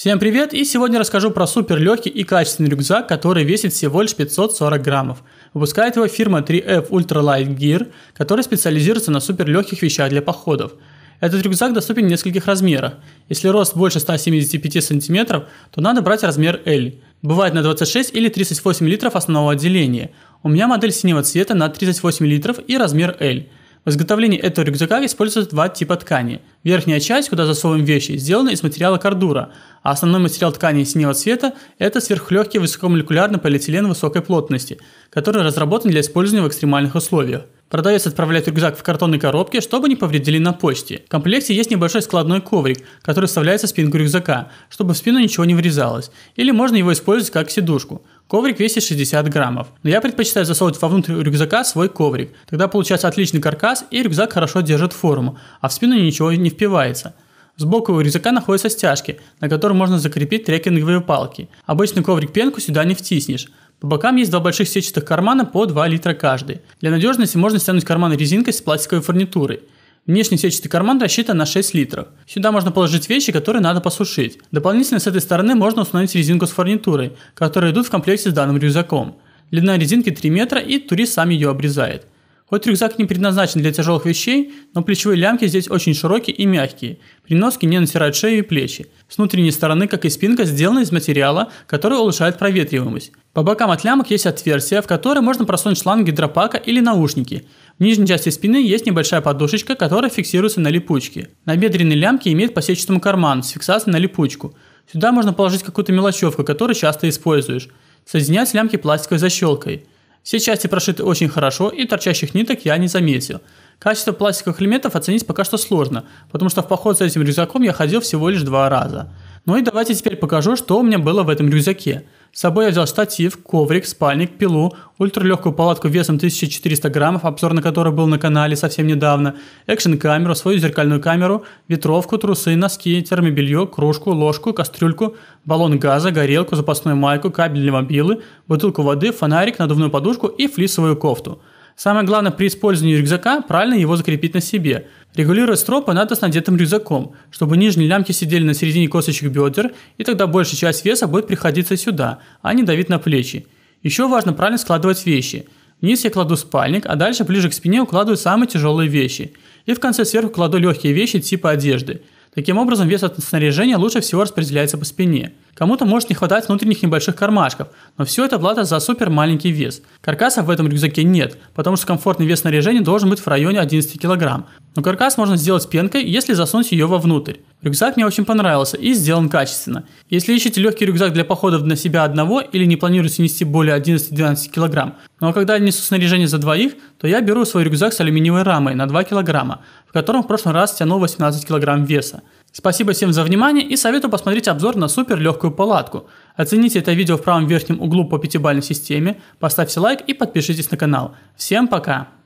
Всем привет! И сегодня расскажу про супер легкий и качественный рюкзак, который весит всего лишь 540 граммов. Выпускает его фирма 3F Ultralight Gear, которая специализируется на супер легких вещах для походов. Этот рюкзак доступен в нескольких размерах. Если рост больше 175 см, то надо брать размер L. Бывает на 26 или 38 литров основного отделения. У меня модель синего цвета на 38 литров и размер L. В изготовлении этого рюкзака используются два типа ткани. Верхняя часть, куда засовываем вещи, сделана из материала кардура, а основной материал ткани синего цвета – это сверхлегкий высокомолекулярный полиэтилен высокой плотности, который разработан для использования в экстремальных условиях. Продавец отправляет рюкзак в картонной коробке, чтобы не повредили на почте. В комплекте есть небольшой складной коврик, который вставляется в спинку рюкзака, чтобы в спину ничего не врезалось, или можно его использовать как сидушку. Коврик весит 60 граммов, но я предпочитаю засовывать вовнутрь рюкзака свой коврик. Тогда получается отличный каркас и рюкзак хорошо держит форму, а в спину ничего не впивается. Сбоку у рюкзака находятся стяжки, на которые можно закрепить трекинговые палки. Обычный коврик пенку сюда не втиснешь. По бокам есть два больших сетчатых кармана по 2 литра каждый. Для надежности можно стянуть карманы резинкой с пластиковой фурнитурой. Внешний сетчатый карман рассчитан на 6 литров. Сюда можно положить вещи, которые надо посушить. Дополнительно с этой стороны можно установить резинку с фурнитурой, которые идут в комплекте с данным рюкзаком. Длина резинки 3 метра и турист сам ее обрезает. Хоть рюкзак не предназначен для тяжелых вещей, но плечевые лямки здесь очень широкие и мягкие. При носке не натирают шею и плечи. С внутренней стороны, как и спинка, сделаны из материала, который улучшает проветриваемость. По бокам от лямок есть отверстия, в которые можно просунуть шланг гидропака или наушники. В нижней части спины есть небольшая подушечка, которая фиксируется на липучке. Набедренные лямки имеют по сетчатому карману с фиксацией на липучку. Сюда можно положить какую-то мелочевку, которую часто используешь. Соединять лямки пластиковой защелкой. Все части прошиты очень хорошо и торчащих ниток я не заметил. Качество пластиковых элементов оценить пока что сложно, потому что в поход с этим рюкзаком я ходил всего лишь два раза. Ну и давайте теперь покажу, что у меня было в этом рюкзаке. С собой я взял штатив, коврик, спальник, пилу, ультралегкую палатку весом 1400 граммов, обзор на который был на канале совсем недавно, экшн-камеру, свою зеркальную камеру, ветровку, трусы, носки, термобелье, кружку, ложку, кастрюльку, баллон газа, горелку, запасную майку, кабель для мобилы, бутылку воды, фонарик, надувную подушку и флисовую кофту. Самое главное при использовании рюкзака правильно его закрепить на себе. Регулировать стропы надо с надетым рюкзаком, чтобы нижние лямки сидели на середине косточек бедер, и тогда большая часть веса будет приходиться сюда, а не давить на плечи. Еще важно правильно складывать вещи. Вниз я кладу спальник, а дальше ближе к спине укладываю самые тяжелые вещи. И в конце сверху кладу легкие вещи типа одежды. Таким образом вес от снаряжения лучше всего распределяется по спине. Кому-то может не хватать внутренних небольших кармашков, но все это плата за супер маленький вес. Каркаса в этом рюкзаке нет, потому что комфортный вес снаряжения должен быть в районе 11 кг. Но каркас можно сделать с пенкой, если засунуть ее вовнутрь. Рюкзак мне очень понравился и сделан качественно. Если ищете легкий рюкзак для походов на себя одного или не планируете нести более 11-12 кг, но когда я несу снаряжение за двоих, то я беру свой рюкзак с алюминиевой рамой на 2 кг, в котором в прошлый раз тянул 18 кг веса. Спасибо всем за внимание и советую посмотреть обзор на супер легкую палатку. Оцените это видео в правом верхнем углу по пятибалльной системе, поставьте лайк и подпишитесь на канал. Всем пока!